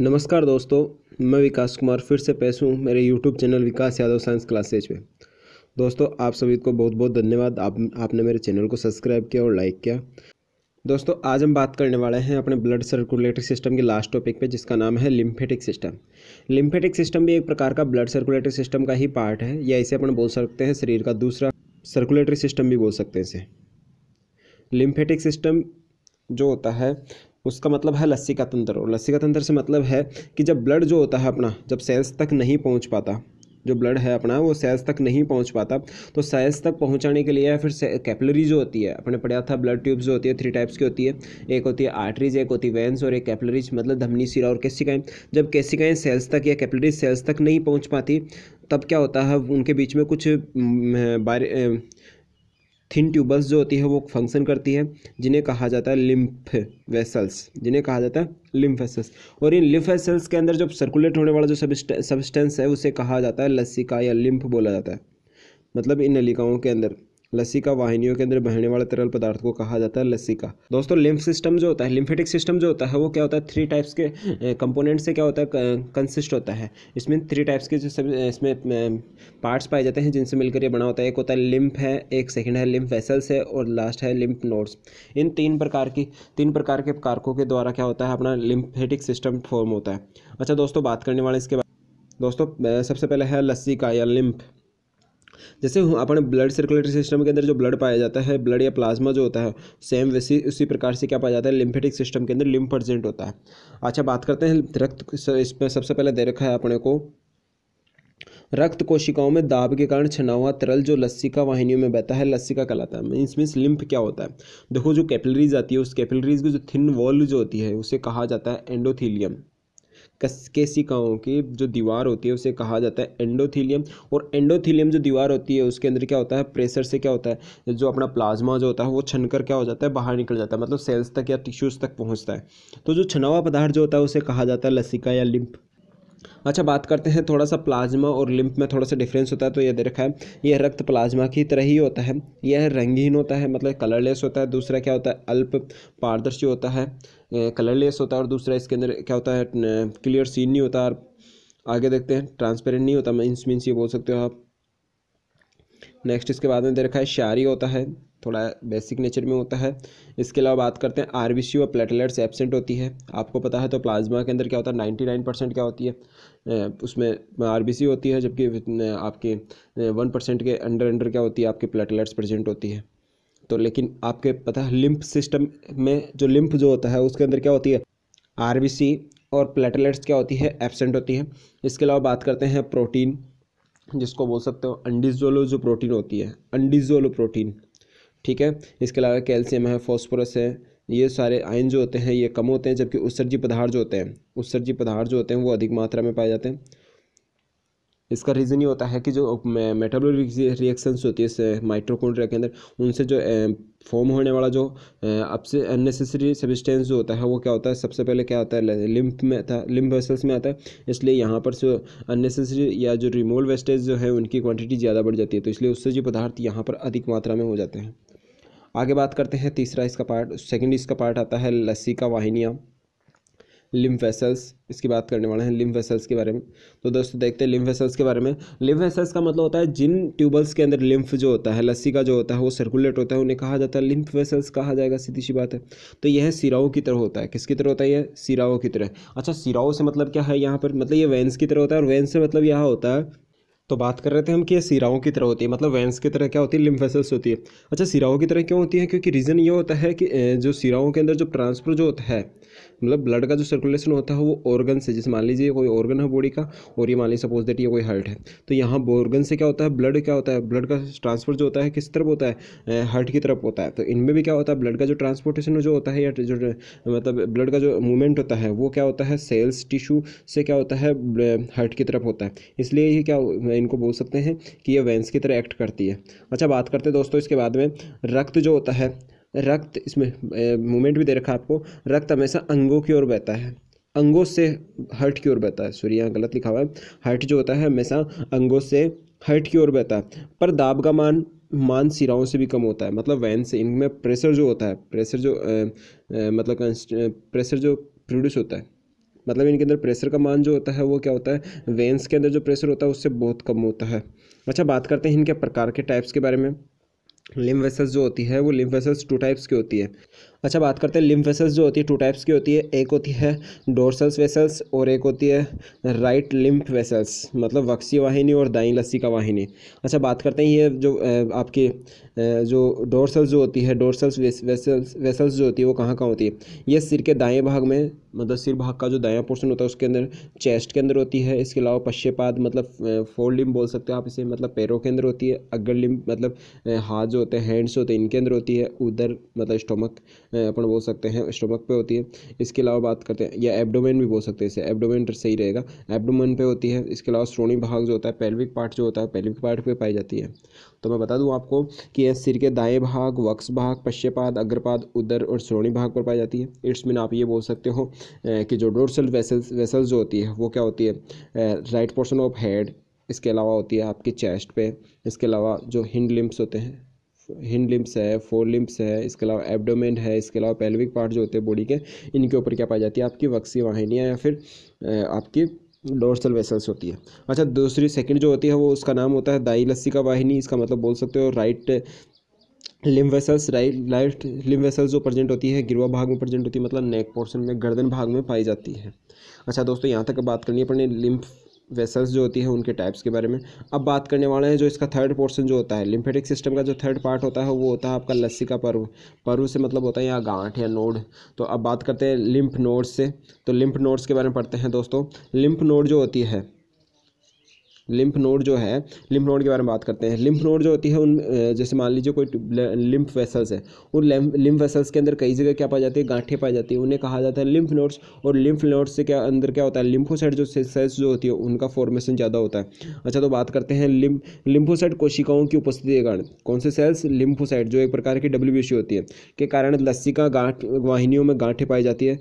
नमस्कार दोस्तों मैं विकास कुमार फिर से पेश हूँ मेरे YouTube channel Vikas Yadav science classes में दोस्तों आप सभी को बहुत बहुत धन्यवाद आप आपने मेरे चैनल को सब्सक्राइब किया और लाइक किया दोस्तों आज हम बात करने वाले हैं अपने ब्लड सर्कुलेटरी सिस्टम के लास्ट टॉपिक पे जिसका नाम है लिम्फेटिक सिस्टम लिम्फेटिक सिस्टम भी एक प्रकार का ब्लड सर्कुलेटरी सिस्टम का ही पार्ट है या इसे अपन बोल सकते हैं शरीर का दूसरा सर्कुलेटरी सिस्टम भी बोल सकते हैं इसे लिम्फेटिक सिस्टम जो होता है उसका मतलब है लस्सी का तंत्र और लस्सी का तंत्र से मतलब है कि जब ब्लड जो होता है अपना जब सेल्स तक नहीं पहुँच पाता जो ब्लड है अपना वो सेल्स तक नहीं पहुंच पाता तो सेल्स तक पहुंचाने के लिए फिर कैपलरी जो होती है अपने पढ़ा था ब्लड ट्यूब्स जो होती है थ्री टाइप्स की होती है एक होती है आर्टरीज एक होती है वेंस और एक कैपलरीज मतलब धमनी सिरा और कैसिकाएँ जब कैसिकाएँ सेल्स तक या कैपलरीज सेल्स तक नहीं पहुँच पाती तब क्या होता है उनके बीच में कुछ हम्म, बारे थिन ट्यूबल्स जो होती है वो फंक्शन करती है जिन्हें कहा जाता है लिम्फ वेसल्स जिन्हें कहा जाता है लिम्फ वेसल्स और इन लिम्फ वेसल्स के अंदर जो सर्कुलेट होने वाला जो सब्सटेंस है उसे कहा जाता है लसिका या लिम्फ बोला जाता है मतलब इन नलिकाओं के अंदर लसिका वाहिनियों के अंदर बहने वाले तरल पदार्थ को कहा जाता है लसिका दोस्तों लिम्फ सिस्टम जो होता है लिम्फेटिक सिस्टम जो होता है वो क्या होता है थ्री टाइप्स के कंपोनेंट से क्या होता है कंसिस्ट होता है इसमें थ्री टाइप्स के जो सब इसमें पार्ट्स पाए जाते हैं जिनसे मिलकर ये बना होता है एक होता है लिम्फ है एक सेकेंड है लिम्फ वेसल्स है और लास्ट है लिम्फ नोड्स इन तीन प्रकार की तीन प्रकार के कारकों के द्वारा क्या होता है अपना लिम्फेटिक सिस्टम फॉर्म होता है अच्छा दोस्तों बात करने वाले इसके बाद दोस्तों सबसे पहले है लस्सी का या लिम्फ जैसे अपने ब्लड सर्कुलेटरी सिस्टम के अंदर जो ब्लड पाया जाता है ब्लड या प्लाज्मा जो होता है सेम वैसी उसी प्रकार से क्या पाया जाता है लिम्फेटिक सिस्टम के अंदर लिम्फ प्रजेंट होता है अच्छा बात करते हैं रक्त इसमें सबसे पहले दे रखा है अपने को रक्त कोशिकाओं में दाब के कारण छना हुआ तरल जो लस्सी का वाहिनियों में बहता है लस्सी का कहलाता है मीन्स मीन्स लिम्फ क्या होता है देखो जो कैपिलरीज आती है उस कैपिलरीज की जो थिन वॉल जो होती है उसे कहा जाता है एंडोथीलियम कस्केसिकाओं की जो दीवार होती है उसे कहा जाता है एंडोथीलियम और एंडोथीलियम जो दीवार होती है उसके अंदर क्या होता है प्रेशर से क्या होता है जो अपना प्लाज्मा जो होता है वो छन कर क्या हो जाता है बाहर निकल जाता है मतलब सेल्स तक या टिश्यूज़ तक पहुँचता है तो जो छनावा पदार्थ जो होता है उसे कहा जाता है लसिका या लिंप अच्छा बात करते हैं थोड़ा सा प्लाज्मा और लिम्प में थोड़ा सा डिफरेंस होता है तो यह दे रखा है यह रक्त प्लाज्मा की तरह ही होता है यह रंगहीन होता है मतलब कलरलेस होता है दूसरा क्या होता है अल्प पारदर्शी होता है कलरलेस होता है और दूसरा इसके अंदर क्या होता है क्लियर सीन नहीं होता और आगे देखते हैं ट्रांसपेरेंट नहीं होता मीन्स मीन्स ये बोल सकते हो आप नेक्स्ट इसके बाद में दे रखा है शारी होता है थोड़ा बेसिक नेचर में होता है इसके अलावा बात करते हैं आर और प्लेटलेट्स एबसेंट होती है आपको पता है तो प्लाज्मा के अंदर क्या होता है नाइन्टी नाइन परसेंट क्या होती है उसमें आर होती है जबकि आपके वन परसेंट के अंडर अंडर क्या होती है आपके प्लेटलेट्स प्रेजेंट होती है तो लेकिन आपके पता है लिम्फ सिस्टम में जो लिम्फ जो होता है उसके अंदर क्या होती है आर और प्लेटलेट्स क्या होती है एबसेंट होती है इसके अलावा बात करते हैं प्रोटीन जिसको बोल सकते हो अंडिजोलो जो प्रोटीन होती है अंडिजोलो प्रोटीन ठीक है इसके अलावा कैल्शियम है फॉस्फोरस है ये सारे आयन जो होते हैं ये कम होते हैं जबकि उत्सर्जी पदार्थ जो होते हैं उत्सर्जी पदार्थ जो होते हैं वो अधिक मात्रा में पाए जाते हैं इसका रीज़न ये होता है कि जो मेटाबॉलिक रिएक्शंस होती है माइट्रोकोन्ड्रिया के अंदर उनसे जो फॉर्म होने वाला जो आपसे अननेसेसरी सबिस्टेंस जो होता है वो क्या होता है सबसे पहले क्या होता है लिम्फ में आता है लिम्फ वेसल्स में आता है इसलिए यहाँ पर से अननेसेसरी या जो रिमोल वेस्टेज जो है उनकी क्वान्टिटी ज़्यादा बढ़ जाती है तो इसलिए उससे जो पदार्थ यहाँ पर अधिक मात्रा में हो जाते हैं आगे बात करते हैं तीसरा इसका पार्ट सेकेंड इसका पार्ट आता है लस्सी का वाहिनियाँ लिम्फ वेसल्स इसकी बात करने वाले हैं लिम्फ वेसल्स के बारे में तो दोस्तों देखते हैं लिम्फ वेसल्स के बारे में लिम्फ वेसल्स का मतलब होता है जिन ट्यूबल्स के अंदर लिम्फ जो होता है लस्सी का जो होता है वो सर्कुलेट होता है उन्हें कहा जाता है लिम्फ वेसल्स कहा जाएगा सीधी सी बात है तो यह सिराओं की तरह होता है किसकी तरह होता है यह सिराओं की तरह अच्छा सिराओं से मतलब क्या है यहाँ पर मतलब ये वेंस की तरह होता है और वेंस से मतलब यह होता है तो बात कर रहे थे हम कि ये सिराओं की तरह होती है मतलब वेंस की तरह क्या होती है लिम्फेसल्स होती है अच्छा सिराओं की तरह क्यों होती है क्योंकि रीज़न ये होता है कि जो सिराओं के अंदर जो ट्रांसफर जो होता है मतलब ब्लड का जो सर्कुलेशन होता है वो ऑर्गन से जैसे मान लीजिए कोई ऑर्गन है बॉडी का और ये मान लीजिए सपोज दैट ये कोई हार्ट है तो यहाँ ऑर्गन से क्या होता है ब्लड क्या होता है ब्लड का ट्रांसफर जो होता है किस तरफ होता है हार्ट की तरफ होता है तो इनमें भी क्या होता है ब्लड का जो ट्रांसपोर्टेशन जो होता है या जो मतलब ब्लड का जो मूवमेंट होता है वो क्या होता है सेल्स टिश्यू से क्या होता है हार्ट की तरफ होता है इसलिए ये क्या इनको बोल सकते हैं कि ये वेंस की तरह एक्ट करती है अच्छा बात करते हैं दोस्तों इसके बाद में रक्त जो होता है रक्त इसमें मूवमेंट भी दे रखा है आपको रक्त हमेशा अंगों की ओर बहता है अंगों से हर्ट की ओर बहता है सॉरी यहाँ गलत लिखा हुआ है हर्ट जो होता है हमेशा अंगों से हर्ट की ओर बहता है पर दाब का मान मान सिराओं से भी कम होता है मतलब वैन से इनमें प्रेशर जो होता है प्रेशर जो ए, ए, मतलब प्रेशर जो प्रोड्यूस होता है मतलब इनके अंदर प्रेशर का मान जो होता है वो क्या होता है वेंस के अंदर जो प्रेशर होता है उससे बहुत कम होता है अच्छा बात करते हैं इनके प्रकार के टाइप्स के बारे में लिम्फ वेसल्स जो होती है वो लिम्फ वेसल्स टू टाइप्स की होती है अच्छा बात करते हैं लिम्फ वेसल्स जो होती है टू टाइप्स की होती है एक होती है डोरसल्स वेसल्स और एक होती है राइट लिम्फ वेसल्स मतलब वक्सी वाहिनी और दाई का वाहिनी अच्छा बात करते हैं ये जो आपकी जो डोरसल्स जो होती है डोरसल्स वेसल्स वेसल्स जो होती है वो कहाँ कहाँ होती है ये सिर के दाएँ भाग में मतलब सिर भाग का जो दाया पोर्शन होता है उसके अंदर चेस्ट के अंदर होती है इसके अलावा पश्चिपाद मतलब फोर लिम्ब बोल सकते हो आप इसे मतलब पैरों के अंदर होती है अगर लिम्ब मतलब हाथ जो होते हैं हैंड्स होते हैं इनके अंदर होती है उधर मतलब स्टोमक अपन बोल सकते हैं स्टोमक पे होती है इसके अलावा बात करते हैं या एब्डोमेन भी बोल सकते हैं इसे एब्डोमेन तो सही रहेगा एब्डोमेन पे होती है इसके अलावा श्रोणी भाग जो होता है पेल्विक पार्ट जो होता है पेल्विक पार्ट पे पाई जाती है तो मैं बता दूँ आपको कि यह सिर के दाएँ भाग वक्स भाग पश्चपाद अग्रपाद उदर और श्रोणी भाग पर पाई जाती है इट्स मिन आप ये बोल सकते हो कि जो डोरसल वेसल्स वेसल्स जो होती है वो क्या होती है राइट पोर्शन ऑफ हेड इसके अलावा होती है आपके चेस्ट पे इसके अलावा जो हिंड लिम्स होते हैं हिंड लिम्स है फोर लिम्स है इसके अलावा एब्डोमेन है इसके अलावा पेल्विक पार्ट जो होते हैं बॉडी के इनके ऊपर क्या पाई जाती है आपकी वक्सी वाहिनियाँ या फिर आपकी डोर्सल वेसल्स होती है अच्छा दूसरी सेकंड जो होती है वो उसका नाम होता है दाई लस्सी का वाहिनी इसका मतलब बोल सकते हो right limb vessels right light limb vessels जो प्रेजेंट होती है गिरवा भाग में प्रेजेंट होती है मतलब नेक पोर्शन में गर्दन भाग में पाई जाती है अच्छा दोस्तों यहाँ तक बात करनी है अपने लिम्फ वेसल्स जो होती है उनके टाइप्स के बारे में अब बात करने वाले हैं जो इसका थर्ड पोर्शन जो होता है लिम्फेटिक सिस्टम का जो थर्ड पार्ट होता है वो होता है आपका लस्सी का पर्व पर्व से मतलब होता है यहाँ गांठ या नोड तो अब बात करते हैं लिम्फ नोड्स से तो लिम्फ नोड्स के बारे में पढ़ते हैं दोस्तों लिम्फ नोड जो होती है लिम्फ नोड जो है लिम्फ नोड के बारे में बात करते हैं लिम्फ नोड जो होती है उन जैसे मान लीजिए कोई लिम्फ वेसल्स है उन लिम्फ वेसल्स के अंदर कई जगह क्या पाई जाती है गांठें पाई जाती है उन्हें कहा जाता है लिम्फ नोड्स और लिम्फ नोड्स से क्या अंदर क्या होता है लिम्फोसाइड जो सेल्स जो होती है उनका फॉर्मेशन ज़्यादा होता है अच्छा तो बात करते हैं लिम लिम्फोसाइड कोशिकाओं की उपस्थिति के कारण कौन से सेल्स लिम्फोसाइड जो एक प्रकार की डब्ल्यू होती है के कारण लस्सी का गांठ वाहिनियों में गांठें पाई जाती है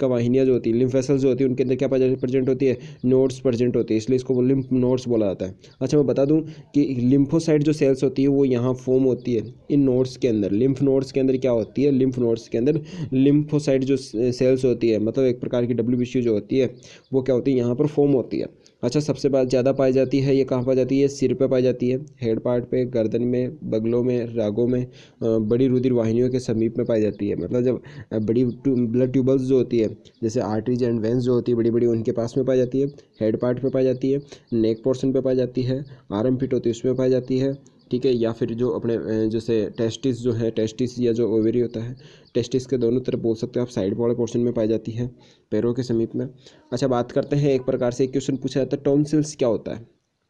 का वाहिनियाँ जो होती है लिम्फ वेसल्स जो होती है उनके अंदर क्या प्रेजेंट होती है नोट्स प्रेजेंट होती है इसलिए इसको लिम्फ नोट्स बोला जाता है अच्छा मैं बता दूँ कि लिम्फोसाइड जो सेल्स होती है वो यहाँ फॉर्म होती है इन नोट्स के अंदर लिम्फ नोट्स के अंदर क्या होती है लिम्फ नोट्स के अंदर लिम्फोसाइड जो सेल्स होती है मतलब एक प्रकार की डब्ल्यू जो होती है वो क्या होती है यहाँ पर फॉर्म होती है अच्छा सबसे ज़्यादा पाई जाती है ये कहाँ पाई जाती है सिर पे पाई जाती है हेड पार्ट पे गर्दन में बगलों में रागों में बड़ी रुधिर वाहिनियों के समीप में पाई जाती है मतलब जब बड़ी ब्लड ट्यूबल्स जो होती है जैसे आर्टरीज एंड वेंस जो होती है बड़ी बड़ी उनके पास में पाई जाती है हेड पार्ट पे पाई जाती है नेक पोर्सन पे पाई जाती है आर्म फिट होती है उसमें पाई जाती है ठीक है या फिर जो अपने जैसे टेस्टिस जो है टेस्टिस या जो ओवरी होता है टेस्टिस के दोनों तरफ बोल सकते हो आप साइड वाले पोर्शन में पाई जाती है पैरों के समीप में अच्छा बात करते हैं एक प्रकार से क्वेश्चन पूछा जाता है टॉन्सिल्स क्या होता है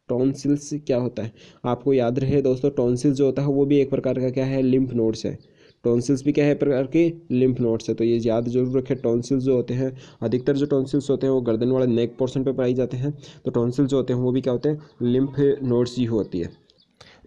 टॉन्सिल्स क्या होता है आपको याद रहे दोस्तों टॉन्सिल्स जो होता है वो भी एक प्रकार का क्या है लिम्फ नोट्स है टॉन्सिल्स भी क्या है प्रकार के लिम्फ नोट्स है तो ये याद जरूर रखें टॉन्सिल्स जो होते हैं अधिकतर जो टॉन्सिल्स होते हैं वो गर्दन वाले नेक पोर्शन पे पाए जाते हैं तो टॉन्सिल्स जो होते हैं वो भी क्या होते हैं लिम्फ नोट्स ही होती है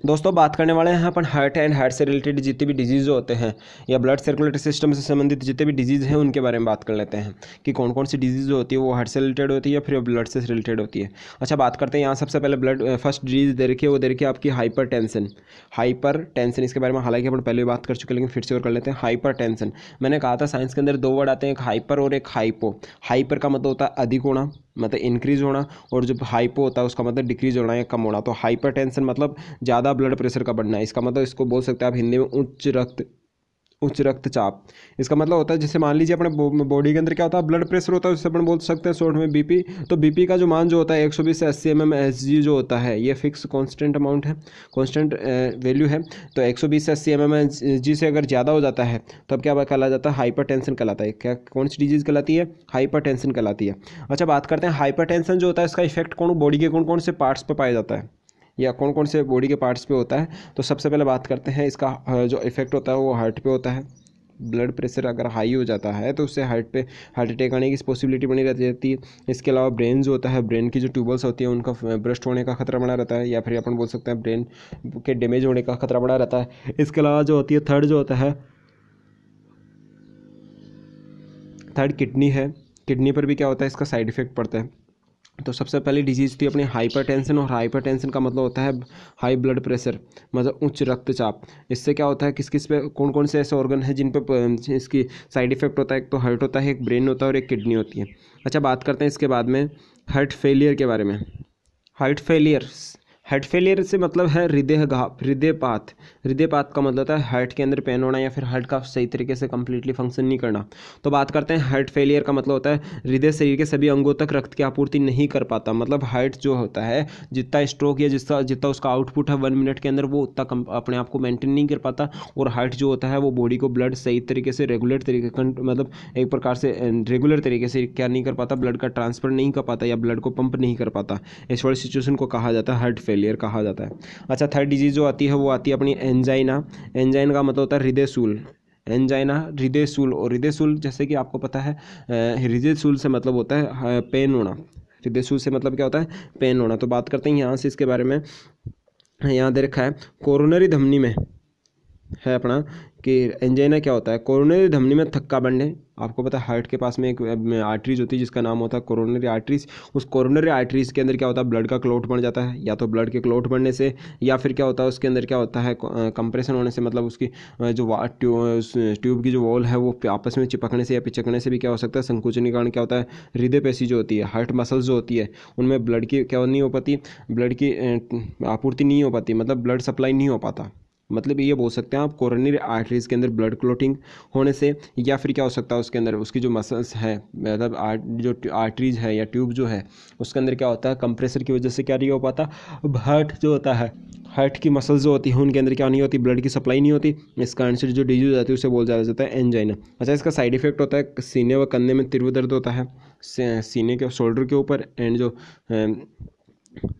दोस्तों बात करने वाले हैं अपन हार्ट एंड हार्ट से रिलेटेड जितने भी डिजीज़ होते हैं या ब्लड सर्कुलेटरी सिस्टम से संबंधित जितने भी डिजीज़ हैं उनके बारे में बात कर लेते हैं कि कौन कौन सी डिजीज़ होती है वो हार्ट से रिलेटेड होती है या फिर ब्लड से रिलेटेड होती है अच्छा बात करते हैं यहाँ सबसे पहले ब्लड फर्स्ट डिजीज़ दे रखी है वो दे रखी है आपकी हाइपर टेंशन हाइपर टेंशन इसके बारे में हालांकि अपन पहले भी बात कर चुके लेकिन फिर से और कर लेते हैं हाइपर टेंशन मैंने कहा था साइंस के अंदर दो वर्ड आते हैं एक हाइपर और एक हाइपो हाइपर का मतलब होता है अधिक होना मतलब इंक्रीज़ होना और जब हाइपो होता है उसका मतलब डिक्रीज होना या कम होना तो हाइपर मतलब ज़्यादा ब्लड प्रेशर का बढ़ना इसका मतलब इसको बोल सकते हैं आप हिंदी में उच्च रक्त उच्च रक्तचाप इसका मतलब होता है जैसे मान लीजिए अपने बॉडी के अंदर क्या होता है ब्लड प्रेशर होता है उससे अपन बोल सकते हैं शॉर्ट में बीपी तो बीपी का जो मान जो होता है 120 से 80 एम एसजी जो होता है ये फिक्स कांस्टेंट अमाउंट है कांस्टेंट वैल्यू है तो 120 से 80 एम एसजी से अगर ज़्यादा हो जाता है तो अब क्या कहला जाता है हाइपर कहलाता है क्या कौन सी डिजीज़ कहलाती है हाइपर कहलाती है अच्छा बात करते हैं हाइपर जो होता है इसका इफेक्ट कौन बॉडी के कौन कौन से पार्ट्स पर पाया जाता है या कौन कौन से बॉडी के पार्ट्स पे होता है तो सबसे पहले बात करते हैं इसका जो इफ़ेक्ट होता है वो हार्ट पे होता है ब्लड प्रेशर अगर हाई हो जाता है तो उससे हार्ट पे हार्ट अटैक आने की पॉसिबिलिटी बनी रहती है इसके अलावा ब्रेन जो होता है ब्रेन की जो ट्यूबल्स होती है उनका ब्रस्ट होने का खतरा बना रहता है या फिर अपन बोल सकते हैं ब्रेन के डैमेज होने का खतरा बना रहता है इसके अलावा जो होती है थर्ड जो होता है थर्ड किडनी है किडनी पर भी क्या होता है इसका साइड इफेक्ट पड़ता है तो सबसे पहली डिजीज़ थी अपनी हाइपरटेंशन और हाइपरटेंशन का मतलब होता है हाई ब्लड प्रेशर मतलब उच्च रक्तचाप इससे क्या होता है किस किस पे कौन कौन से ऐसे ऑर्गन हैं जिन पे इसकी साइड इफेक्ट होता है एक तो हार्ट होता है एक ब्रेन होता है और एक किडनी होती है अच्छा बात करते हैं इसके बाद में हार्ट फेलियर के बारे में हार्ट फेलियर हेड फेलियर से मतलब है हृदय घाप हृदयपात हृदयपात का मतलब होता है हार्ट के अंदर पेन होना या फिर हार्ट का सही तरीके से कंप्लीटली फंक्शन नहीं करना तो बात करते हैं हार्ट फेलियर का मतलब होता है हृदय शरीर के सभी अंगों तक रक्त की आपूर्ति नहीं कर पाता मतलब हार्ट जो होता है जितना स्ट्रोक या जिसका जितना उसका आउटपुट है वन मिनट के अंदर वो उतना अपने आप को मेंटेन नहीं कर पाता और हार्ट जो होता है वो बॉडी को ब्लड सही तरीके से रेगुलर तरीके मतलब एक प्रकार से रेगुलर अं, तरीके से क्या नहीं कर पाता ब्लड का ट्रांसफर नहीं कर पाता या ब्लड को पंप नहीं कर पाता इस वाली सिचुएशन को कहा जाता है हार्ट फेलियर फेलियर कहा जाता है अच्छा थर्ड डिजीज़ जो आती है वो आती है अपनी एंजाइना एंजाइन का मतलब होता है हृदय सूल एंजाइना हृदय सूल और हृदय सूल जैसे कि आपको पता है हृदय सूल से मतलब होता है पेन होना हृदय सूल से मतलब क्या होता है पेन होना तो बात करते हैं यहाँ से इसके बारे में यहाँ दे रखा है कोरोनरी धमनी में है अपना कि एंजाइना क्या होता है कोरोनरी धमनी में थक्का है आपको पता है हार्ट के पास में एक आर्टरीज होती है जिसका नाम होता है कोरोनरी आर्टरीज उस कोरोनरी आर्टरीज के अंदर क्या होता है ब्लड का क्लोट बन जाता है या तो ब्लड के क्लोट बनने से या फिर क्या होता है उसके अंदर क्या होता है कंप्रेशन होने से मतलब उसकी जो ट्यूब की जो वॉल है वो आपस में चिपकने से या पिचकने से भी क्या हो सकता है संकुचन कारण क्या होता है हृदय पेशी जो होती है हार्ट मसल्स जो होती है उनमें ब्लड की क्या नहीं हो पाती ब्लड की आपूर्ति नहीं हो पाती मतलब ब्लड सप्लाई नहीं हो पाता मतलब ये बोल सकते हैं आप कोरोनरी आर्टरीज़ के अंदर ब्लड क्लोटिंग होने से या फिर क्या हो सकता है उसके अंदर उसकी जो मसल्स है मतलब जो आर्टरीज है या ट्यूब जो है उसके अंदर क्या होता है कंप्रेसर की वजह से क्या नहीं हो पाता हर्ट जो होता है हर्ट की मसल्स जो होती है उनके अंदर क्या नहीं होती ब्लड की सप्लाई नहीं होती इस कारण से जो डिजीज आती है उसे बोल जाया जाता है एनजाइना अच्छा इसका साइड इफेक्ट होता है सीने व कंधे में तीव्र दर्द होता है सीने के शोल्डर के ऊपर एंड जो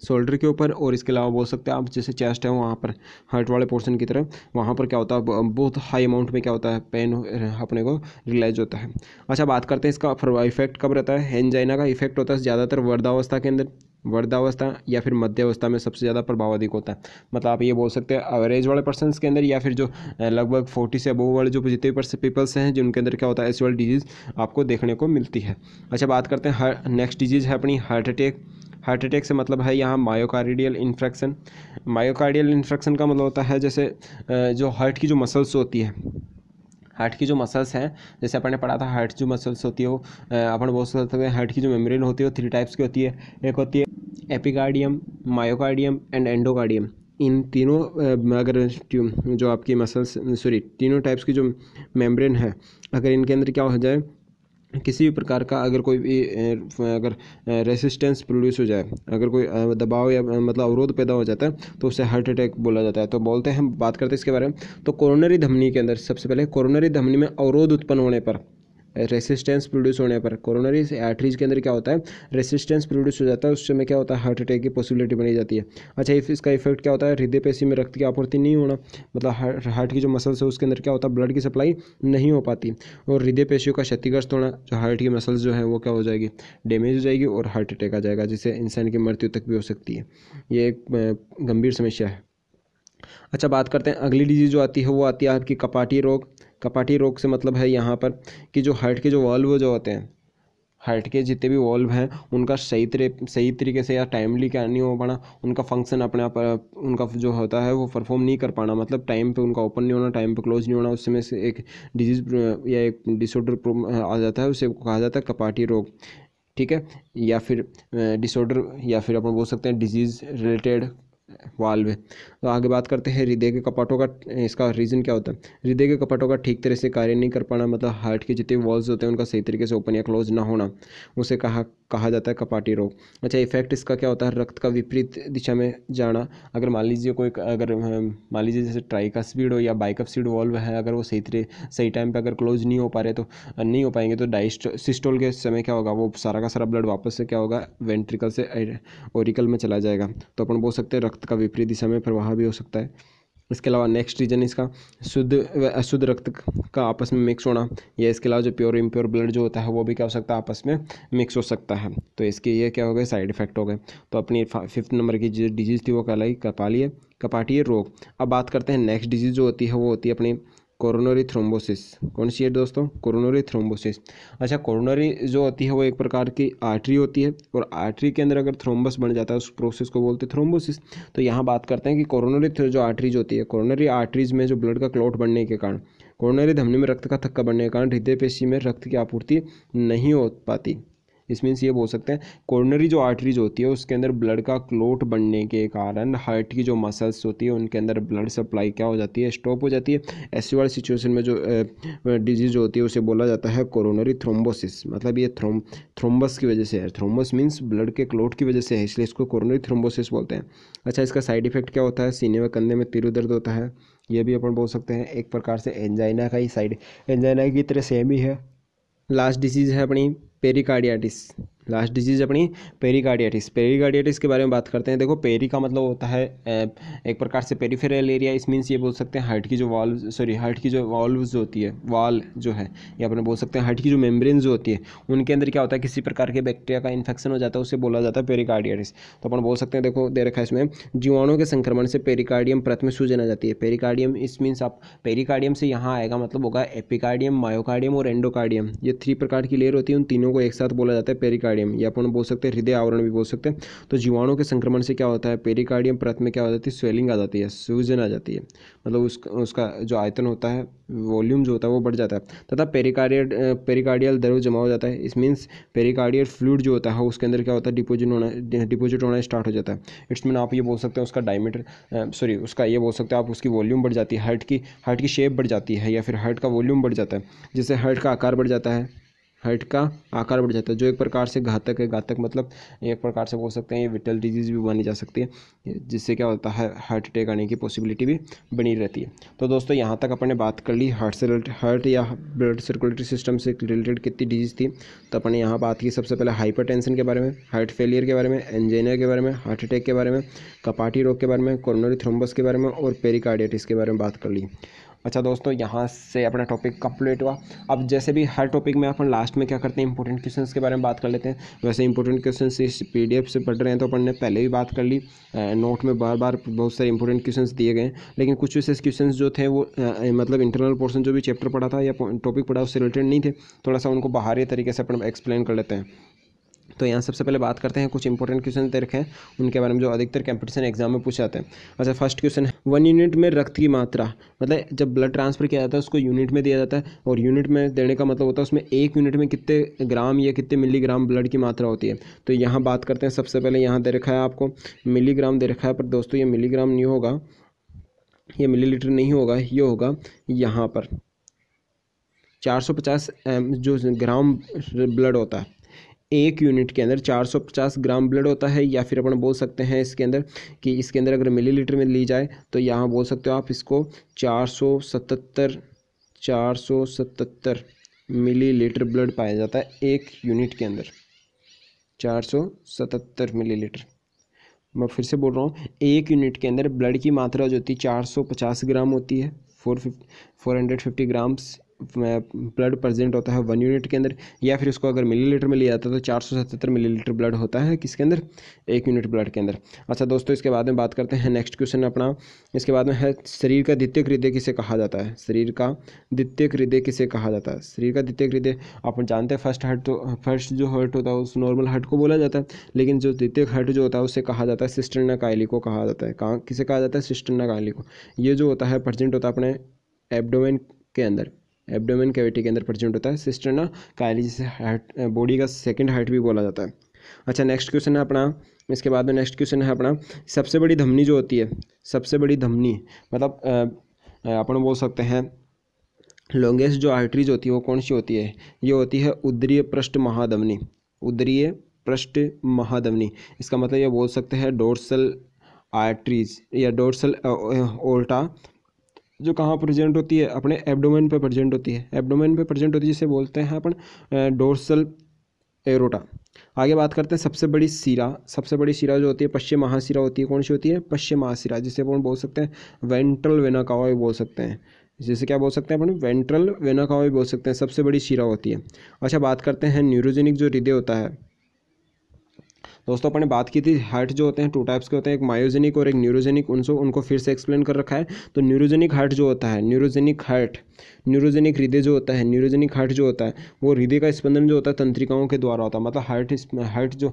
शोल्डर के ऊपर और इसके अलावा बोल सकते हैं आप जैसे चेस्ट है वहाँ पर हार्ट वाले पोर्शन की तरफ वहाँ पर क्या होता है बहुत हाई अमाउंट में क्या होता है पेन अपने को रिलाइज होता है अच्छा बात करते हैं इसका इफेक्ट कब रहता है एनजाइना का इफेक्ट होता है ज़्यादातर वर्धावस्था के अंदर वर्धावस्था या फिर मध्यावस्था में सबसे ज़्यादा प्रभाव अधिक होता है मतलब आप ये बोल सकते हैं एवरेज वाले पर्सन के अंदर या फिर जो लगभग फोर्टी से अबोव वाले जो जितने भी पीपल्स हैं जिनके अंदर क्या होता है एसिवल डिजीज़ आपको देखने को मिलती है अच्छा बात करते हैं हर नेक्स्ट डिजीज़ है अपनी हार्ट अटैक हार्ट अटैक से मतलब है यहाँ मायोकार्डियल इन्फ्रैक्शन मायोकार्डियल इन्फ्रैक्शन का मतलब होता है जैसे जो हार्ट की जो मसल्स होती है हार्ट की जो मसल्स हैं जैसे अपन ने पढ़ा था हार्ट जो मसल्स होती है वो अपन बहुत सकते हैं हार्ट की जो मेम्ब्रेन होती है वो थ्री टाइप्स की होती है एक होती है एपिकार्डियम मायोकार्डियम एंड एंडोकार्डियम इन तीनों अगर जो आपकी मसल्स सॉरी तीनों टाइप्स की जो मेम्ब्रेन है अगर इनके अंदर क्या हो जाए किसी भी प्रकार का अगर कोई भी अगर रेसिस्टेंस प्रोड्यूस हो जाए अगर कोई दबाव या मतलब अवरोध पैदा हो जाता है तो उसे हार्ट अटैक बोला जाता है तो बोलते हैं हम बात करते हैं इसके बारे में तो कोरोनरी धमनी के अंदर सबसे पहले कोरोनरी धमनी में अवरोध उत्पन्न होने पर रेसिस्टेंस प्रोड्यूस होने पर कोरोनरी आर्टरीज के अंदर क्या होता है रेसिस्टेंस प्रोड्यूस हो जाता है उस समय क्या होता है हार्ट अटैक की पॉसिबिलिटी बनी जाती है अच्छा इफ इसका इफेक्ट क्या होता है हृदय पेशी में रक्त की आपूर्ति नहीं होना मतलब हार्ट की जो मसल्स है उसके अंदर क्या होता है ब्लड की सप्लाई नहीं हो पाती और हृदय पेशियों का क्षतिग्रस्त होना जो हार्ट की मसल्स जो है वो क्या हो जाएगी डैमेज हो जाएगी और हार्ट अटैक आ जाएगा जिससे इंसान की मृत्यु तक भी हो सकती है ये एक गंभीर समस्या है अच्छा बात करते हैं अगली डिजीज़ जो आती है वो आती है आपकी कपाटी रोग कपाटी रोग से मतलब है यहाँ पर कि जो हार्ट के जो वॉल्व जो होते हैं हार्ट के जितने भी वॉल्व हैं उनका सही तरह सही तरीके से या टाइमली क्या नहीं हो पाना उनका फंक्शन अपने आप उनका जो होता है वो परफॉर्म नहीं कर पाना मतलब टाइम पे उनका ओपन नहीं होना टाइम पे क्लोज नहीं होना उस समय से एक डिजीज या एक डिसऑर्डर आ जाता है उसे कहा जाता है कपाटी रोग ठीक है या फिर डिसऑर्डर या फिर अपन बोल सकते हैं डिजीज़ रिलेटेड वाल्व तो आगे बात करते हैं हृदय के कपाटों का इसका रीज़न क्या होता है हृदय के कपाटों का ठीक तरह से कार्य नहीं कर पाना मतलब हार्ट के जितने वॉल्व होते हैं उनका सही तरीके से ओपन या क्लोज ना होना उसे कहा कहा जाता है कपाटी रोग अच्छा इफेक्ट इसका क्या होता है रक्त का विपरीत दिशा में जाना अगर मान लीजिए कोई अगर मान लीजिए जैसे स्पीड हो या बाइकअपसिड वॉल्व है अगर वो सही तरह सही टाइम पर अगर क्लोज नहीं हो पा रहे तो नहीं हो पाएंगे तो डाइस्ट सिस्टोल के समय क्या होगा वो सारा का सारा ब्लड वापस से क्या होगा वेंट्रिकल से ओरिकल में चला जाएगा तो अपन बोल सकते हैं रक्त का विपरीत दिशा में प्रवाह भी हो सकता है इसके अलावा नेक्स्ट रीजन इसका शुद्ध व अशुद्ध रक्त का आपस में मिक्स होना या इसके अलावा जो प्योर इम्प्योर ब्लड जो होता है वो भी क्या हो सकता है आपस में मिक्स हो सकता है तो इसके ये क्या हो गए साइड इफेक्ट हो गए तो अपनी फिफ्थ नंबर की जो डिजीज़ थी वो कहलाई कपालीय कपाटीय रोग अब बात करते हैं नेक्स्ट डिजीज़ जो होती है वो होती है अपनी कोरोनरी थ्रोम्बोसिस कौन सी है दोस्तों कोरोनरी थ्रोम्बोसिस अच्छा कोरोनरी जो होती है वो एक प्रकार की आर्टरी होती है और आर्टरी के अंदर अगर थ्रोम्बस बन जाता है उस प्रोसेस को बोलते हैं थ्रोम्बोसिस तो यहाँ बात करते हैं कि कोरोनरी जो आर्टरीज होती है कोरोनरी आर्टरीज में जो ब्लड का क्लॉट बनने के कारण कोरोनरी धमनी में रक्त का थक्का बनने के कारण हृदय पेशी में रक्त की आपूर्ति नहीं हो पाती इस मीन्स ये बोल सकते हैं कॉर्नरी जो आर्टरीज होती है उसके अंदर ब्लड का क्लोट बनने के कारण हार्ट की जो मसल्स होती है उनके अंदर ब्लड सप्लाई क्या हो जाती है स्टॉप हो जाती है ऐसी वाली सिचुएशन में जो डिजीज होती है उसे बोला जाता है कोरोनरी थ्रोम्बोसिस मतलब ये थ्रोम थ्रोम्बस की वजह से है थ्रोम्बस मीन्स ब्लड के क्लोट की वजह से है इसलिए इसको कोरोनरी थ्रोम्बोसिस बोलते हैं अच्छा इसका साइड इफेक्ट क्या होता है सीने में कंधे में तिरु दर्द होता है ये भी अपन बोल सकते हैं एक प्रकार से एंजाइना का ही साइड एंजाइना की तरह सेम ही है लास्ट डिसीज़ है अपनी पेरिकार्डियाटिस लास्ट डिजीज़ अपनी पेरिकार्डियाटिस पेरिकार्डियाटिस के बारे में बात करते हैं देखो पेरी का मतलब होता है एक प्रकार से पेरीफेरल एरिया इस मीन्स ये बोल सकते हैं हार्ट की जो वॉल्व सॉरी हार्ट की जो वॉल्व होती है वॉल जो है या अपने बोल सकते हैं हार्ट की जो मेम्ब्रेन जो होती है उनके अंदर क्या होता है किसी प्रकार के बैक्टीरिया का इन्फेक्शन हो जाता है उसे बोला जाता है पेरिकार्डियाटिस तो अपन बोल सकते हैं देखो दे रखा है इसमें जीवाणों के संक्रमण से पेरिकार्डियम प्रथम में सूजन आ जाती है पेरिकार्डियम इस मीन्स आप पेरिकार्डियम से यहाँ आएगा मतलब होगा एपिकार्डियम मायोकार्डियम और एंडोकार्डियम ये थ्री प्रकार की लेयर होती है उन तीनों को एक साथ बोला जाता है पेरिकार्डियम पेरिकार्डियम या अपन बोल सकते हैं हृदय आवरण भी बोल सकते हैं तो जीवाणु के संक्रमण से क्या होता है पेरिकार्डियम परत में क्या हो जाती है स्वेलिंग आ जाती है सूजन आ जाती है मतलब उस, उसका जो आयतन होता है वॉल्यूम जो होता है वो बढ़ जाता है तथा पेरिकार्डियल पेरिकार्डियल द्रव जमा हो जाता है इस मीन्स पेरिकार्डियल फ्लूड जो होता है उसके अंदर क्या होता है डिपोजिट होना डिपोजिट होना स्टार्ट हो जाता है इट्स मीन आप ये बोल सकते हैं उसका डायमीटर सॉरी उसका ये बोल सकते हैं आप उसकी वॉल्यूम बढ़ जाती है हार्ट की हार्ट की शेप बढ़ जाती है या फिर हार्ट का वॉल्यूम बढ़ जाता है जिससे हार्ट का आकार बढ़ जाता है हर्ट का आकार बढ़ जाता है जो एक प्रकार से घातक है घातक मतलब एक प्रकार से बोल सकते हैं ये विटल डिजीज़ भी बनी जा सकती है जिससे क्या होता है हार्ट अटैक आने की पॉसिबिलिटी भी बनी रहती है तो दोस्तों यहाँ तक अपने बात कर ली हार्ट से रिलेटेड हार्ट या ब्लड सर्कुलेटरी सिस्टम से रिलेटेड कितनी डिजीज़ थी तो अपने यहाँ बात की सबसे पहले हाइपर के बारे में हार्ट फेलियर के बारे में एंजेनिया के बारे में हार्ट अटैक के बारे में कपाटी रोग के बारे में कोरोनरी थ्रोम्बस के बारे में और पेरिकार्डियाटिस के बारे में बात कर ली अच्छा दोस्तों यहाँ से अपना टॉपिक कंप्लीट हुआ अब जैसे भी हर टॉपिक में अपन लास्ट में क्या करते हैं इंपॉर्टेंट क्वेश्चंस के बारे में बात कर लेते हैं वैसे इंपॉर्टेंट क्वेश्चंस इस पीडीएफ से पढ़ रहे हैं तो अपन ने पहले भी बात कर ली नोट में बार बार बहुत सारे इंपॉर्टेंट क्वेश्चन दिए गए लेकिन कुछ विशेष क्वेश्चन जो थे वो आ, मतलब इंटरनल पोर्सन जो भी चैप्टर पढ़ा था या टॉपिक पढ़ा उससे रिलेटेड नहीं थे थोड़ा सा उनको बाहरी तरीके से अपन एक्सप्लेन कर लेते हैं तो यहाँ सबसे पहले बात करते हैं कुछ इंपॉर्टेंट क्वेश्चन दे रखे हैं उनके बारे में जो अधिकतर कंपटीशन एग्जाम में पूछ जाते हैं अच्छा फर्स्ट क्वेश्चन है वन यूनिट में रक्त की मात्रा मतलब जब ब्लड ट्रांसफर किया जाता है उसको यूनिट में दिया जाता है और यूनिट में देने का मतलब होता है उसमें एक यूनिट में कितने ग्राम या कितने मिलीग्राम ब्लड की मात्रा होती है तो यहाँ बात करते हैं सबसे पहले यहाँ दे रखा है आपको मिलीग्राम दे रखा है पर दोस्तों ये मिलीग्राम नहीं होगा ये मिलीलीटर नहीं होगा ये होगा यहाँ पर 450 जो ग्राम ब्लड होता है एक यूनिट के अंदर 450 ग्राम ब्लड होता है या फिर अपन बोल सकते हैं इसके अंदर कि इसके अंदर अगर मिलीलीटर में ली जाए तो यहाँ बोल सकते हो आप इसको 477 477 मिलीलीटर ब्लड पाया जाता है एक यूनिट के अंदर 477 मिलीलीटर मैं फिर से बोल रहा हूँ एक यूनिट के अंदर ब्लड की मात्रा जो होती है 450 ग्राम होती है four fifty grams blood present होता है वन यूनिट के अंदर या फिर उसको अगर मिलीलीटर में लिया जाता है तो चार सौ सतहत्तर मिलीलीटर ब्लड होता है किसके अंदर एक यूनिट ब्लड के अंदर अच्छा दोस्तों इसके बाद में बात करते हैं नेक्स्ट क्वेश्चन अपना इसके बाद में है शरीर का द्वितीय हृदय किसे कहा जाता है शरीर का द्वितीय हृदय किसे कहा जाता है शरीर का द्वितीय हृदय आप जानते हैं फर्स्ट हार्ट तो फर्स्ट जो हार्ट होता है उस नॉर्मल हार्ट को बोला जाता है लेकिन जो द्वितीय हार्ट जो होता है उसे कहा जाता है सिस्टर्ना कायली को कहा जाता है कहाँ किसे कहा जाता है सिस्टर्ना कायली को ये जो होता है प्रजेंट होता है अपने एब्डोमेन के अंदर एब्डोमेन कैविटी के अंदर प्रजेंट होता है सिस्टर्ना कायली जिसे हार्ट बॉडी का सेकंड हार्ट भी बोला जाता है अच्छा नेक्स्ट क्वेश्चन है अपना इसके बाद में नेक्स्ट क्वेश्चन है अपना सबसे बड़ी धमनी जो होती है सबसे बड़ी धमनी मतलब अपन बोल सकते हैं लॉन्गेस्ट जो आर्टरीज होती है वो कौन सी होती है ये होती है उदरीय पृष्ठ महाधमनी उदरीय पृष्ठ महाधमनी इसका मतलब ये बोल सकते हैं डोरसल आर्टरीज या डोरसल ओल्टा जो कहाँ प्रेजेंट होती है अपने एब्डोमेन पे प्रेजेंट होती है एब्डोमेन पे प्रेजेंट होती है जिसे बोलते हैं अपन डोर्सल एरोटा आगे बात करते हैं सबसे बड़ी सिरा सबसे बड़ी सिरा जो होती है पश्चिम महासिरा होती है कौन सी होती है पश्चिम महासिरा जिसे अपन बोल सकते हैं वेंट्रल वेनाकावा भी बोल सकते हैं जिसे क्या बोल सकते हैं अपन वेंट्रल वेनाकावा भी बोल सकते हैं सबसे बड़ी सिरा होती है अच्छा बात करते हैं न्यूरोजेनिक जो हृदय होता है दोस्तों अपने बात की थी हार्ट जो होते हैं टू टाइप्स के होते हैं एक मायोजेनिक और एक न्यूरोजेनिक उनसे उनको फिर से एक्सप्लेन कर रखा है तो न्यूरोजेनिक हार्ट जो होता है न्यूरोजेनिक हार्ट न्यूरोजेनिक हृदय जो होता है न्यूरोजेनिक हार्ट जो होता है वो हृदय का स्पंदन जो होता है तंत्रिकाओं के द्वारा होता है मतलब हार्ट हार्ट जो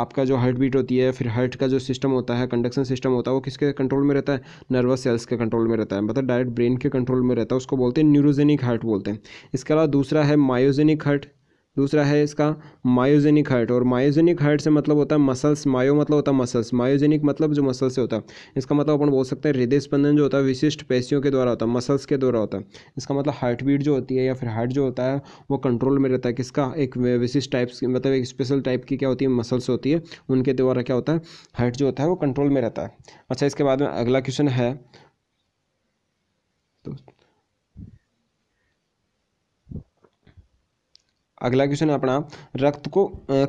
आपका जो हार्ट बीट होती है फिर हार्ट का जो सिस्टम होता है कंडक्शन सिस्टम होता है वो किसके कंट्रोल में रहता है नर्वस सेल्स के कंट्रोल में रहता है मतलब डायरेक्ट ब्रेन के कंट्रोल में रहता है उसको बोलते हैं न्यूरोजेनिक हार्ट बोलते हैं इसके अलावा दूसरा है मायोजेनिक हार्ट दूसरा है इसका मायोजेनिक हर्ट और मायोजेनिक हर्ट से मतलब होता है मसल्स मायो मतलब होता है मसल्स मायोजेनिक मतलब जो मसल से होता है इसका मतलब अपन बोल सकते हैं हृदय स्पंदन जो होता है विशिष्ट पेशियों के द्वारा होता है मसल्स के द्वारा होता है इसका मतलब हार्ट बीट जो होती है या फिर हार्ट जो होता है वो कंट्रोल में रहता है किसका एक विशिष्ट टाइप्स मतलब एक स्पेशल टाइप की क्या होती है मसल्स होती है उनके द्वारा क्या होता है हार्ट जो होता है वो कंट्रोल में रहता है अच्छा इसके बाद में अगला क्वेश्चन है तो अगला क्वेश्चन है अपना रक्त को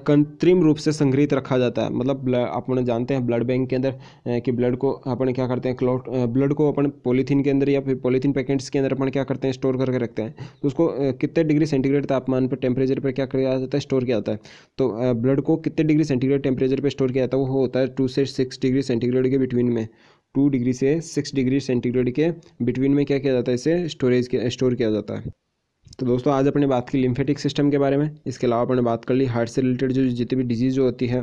कृत्रिम रूप से संग्रहित रखा जाता है मतलब अपन जानते हैं ब्लड बैंक के अंदर कि ब्लड को अपन क्या करते हैं क्लोट ब्लड को अपन पॉलीथीन के अंदर या फिर पॉलीथीन पैकेट्स के अंदर अपन क्या करते हैं स्टोर करके रखते हैं तो उसको कितने डिग्री सेंटीग्रेड तापमान पर टेम्परेचर पर क्या किया जाता है स्टोर किया जाता है तो ब्लड को कितने डिग्री सेंटीग्रेड टेम्परेचर पर स्टोर किया जाता है वो होता है टू से सिक्स डिग्री सेंटीग्रेड के बिटवीन में टू डिग्री से सिक्स डिग्री सेंटीग्रेड के बिटवीन में क्या किया जाता है इसे स्टोरेज किया स्टोर किया जाता है तो दोस्तों आज अपने बात की लिम्फेटिक सिस्टम के बारे में इसके अलावा अपने बात कर ली हार्ट से रिलेटेड जो जितनी भी डिजीज़ होती है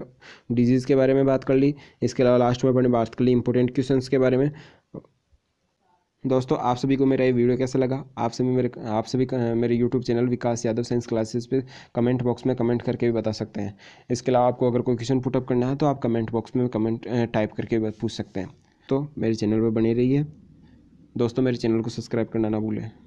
डिजीज़ के बारे में बात कर ली इसके अलावा लास्ट में अपने बात कर ली इंपॉर्टेंट क्वेश्चन के बारे में दोस्तों आप सभी को मेरा ये वीडियो कैसा लगा आप सभी मेरे आप सभी मेरे YouTube channel Vikas Yadav science classes पे कमेंट बॉक्स में कमेंट करके भी बता सकते हैं इसके अलावा आपको अगर कोई क्वेश्चन पुटअप करना है तो आप कमेंट बॉक्स में कमेंट टाइप करके पूछ सकते हैं तो मेरे चैनल पर बने रहिए दोस्तों मेरे चैनल को सब्सक्राइब करना ना भूलें